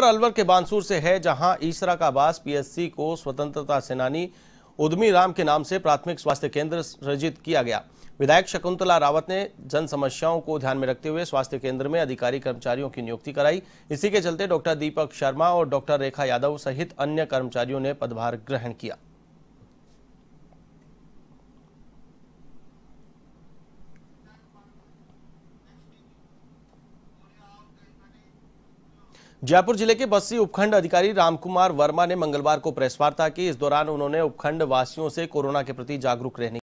अलवर के बानसूर से है जहां ईसरा का आवास पीएससी को स्वतंत्रता सेनानी उदमी राम के नाम से प्राथमिक स्वास्थ्य केंद्र सृजित किया गया विधायक शकुंतला रावत ने जन समस्याओं को ध्यान में रखते हुए स्वास्थ्य केंद्र में अधिकारी कर्मचारियों की नियुक्ति कराई इसी के चलते डॉक्टर दीपक शर्मा और डॉक्टर रेखा यादव सहित अन्य कर्मचारियों ने पदभार ग्रहण किया जयपुर जिले के बस्सी उपखंड अधिकारी रामकुमार वर्मा ने मंगलवार को प्रेस वार्ता की इस दौरान उन्होंने उपखंड वासियों से कोरोना के प्रति जागरूक रहने